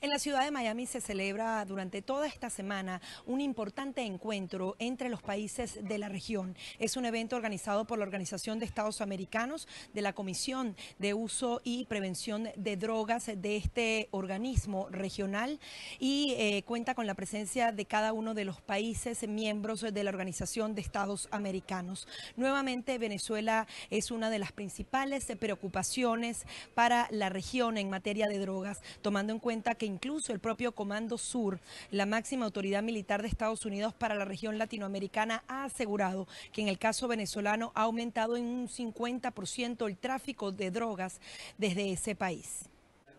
En la ciudad de Miami se celebra durante toda esta semana un importante encuentro entre los países de la región. Es un evento organizado por la Organización de Estados Americanos de la Comisión de Uso y Prevención de Drogas de este organismo regional y eh, cuenta con la presencia de cada uno de los países miembros de la Organización de Estados Americanos. Nuevamente, Venezuela es una de las principales preocupaciones para la región en materia de drogas, tomando en cuenta que incluso el propio Comando Sur, la máxima autoridad militar de Estados Unidos para la región latinoamericana, ha asegurado que en el caso venezolano ha aumentado en un 50% el tráfico de drogas desde ese país.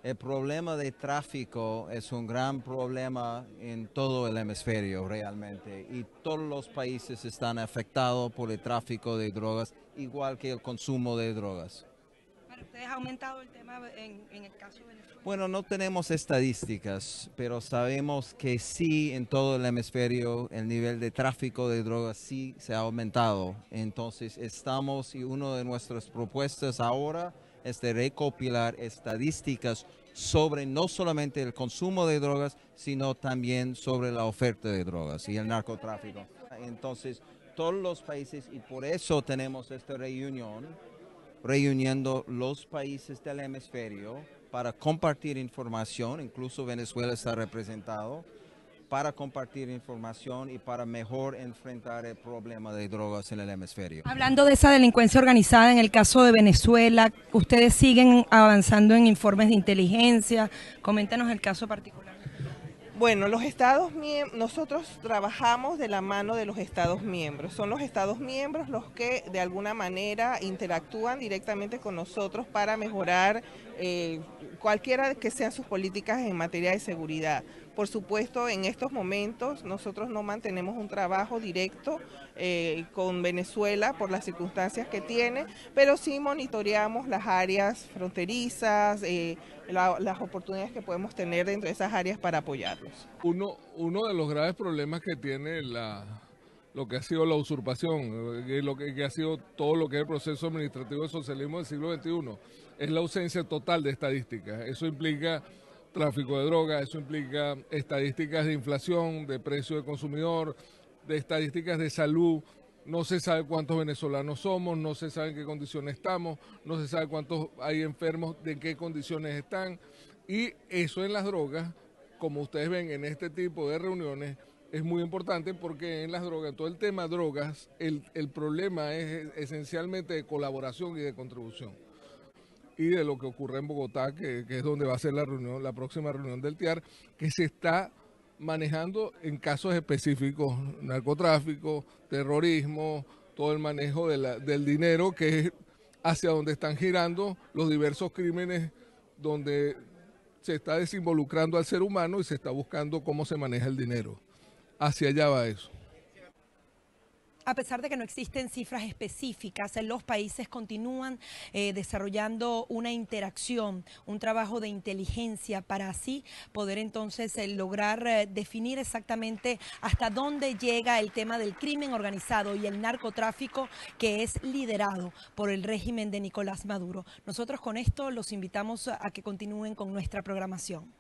El problema de tráfico es un gran problema en todo el hemisferio realmente y todos los países están afectados por el tráfico de drogas, igual que el consumo de drogas aumentado el tema en, el caso de Bueno, no tenemos estadísticas, pero sabemos que sí, en todo el hemisferio, el nivel de tráfico de drogas sí se ha aumentado. Entonces, estamos, y una de nuestras propuestas ahora es de recopilar estadísticas sobre no solamente el consumo de drogas, sino también sobre la oferta de drogas y el narcotráfico. Entonces, todos los países, y por eso tenemos esta reunión, reuniendo los países del hemisferio para compartir información, incluso Venezuela está representado, para compartir información y para mejor enfrentar el problema de drogas en el hemisferio. Hablando de esa delincuencia organizada en el caso de Venezuela, ustedes siguen avanzando en informes de inteligencia, coméntanos el caso particular. Bueno, los estados nosotros trabajamos de la mano de los estados miembros. Son los estados miembros los que de alguna manera interactúan directamente con nosotros para mejorar eh, cualquiera que sean sus políticas en materia de seguridad. Por supuesto, en estos momentos nosotros no mantenemos un trabajo directo eh, con Venezuela por las circunstancias que tiene, pero sí monitoreamos las áreas fronterizas, eh, las oportunidades que podemos tener dentro de esas áreas para apoyarlos. Uno, de los graves problemas que tiene la, lo que ha sido la usurpación, eh, lo que, que, ha sido todo lo que es el proceso administrativo del socialismo del siglo XXI, es la ausencia total de estadísticas. Eso implica tráfico de drogas, eso implica estadísticas de inflación, de precio de consumidor, de estadísticas de salud. No se sabe cuántos venezolanos somos, no se sabe en qué condiciones estamos, no se sabe cuántos hay enfermos, de qué condiciones están. Y eso en las drogas, como ustedes ven en este tipo de reuniones, es muy importante porque en las drogas, todo el tema drogas, el, el problema es esencialmente de colaboración y de contribución y de lo que ocurre en Bogotá, que, es donde va a ser la reunión, la próxima reunión del TIAR, que se está manejando en casos específicos, narcotráfico, terrorismo, todo el manejo del dinero, que es hacia donde están girando los diversos crímenes donde se está desinvolucrando al ser humano y se está buscando cómo se maneja el dinero. Hacia allá va eso a pesar de que no existen cifras específicas, los países continúan eh, desarrollando una interacción, un trabajo de inteligencia para así poder entonces eh, lograr eh, definir exactamente hasta dónde llega el tema del crimen organizado y el narcotráfico que es liderado por el régimen de Nicolás Maduro. Nosotros con esto los invitamos a que continúen con nuestra programación.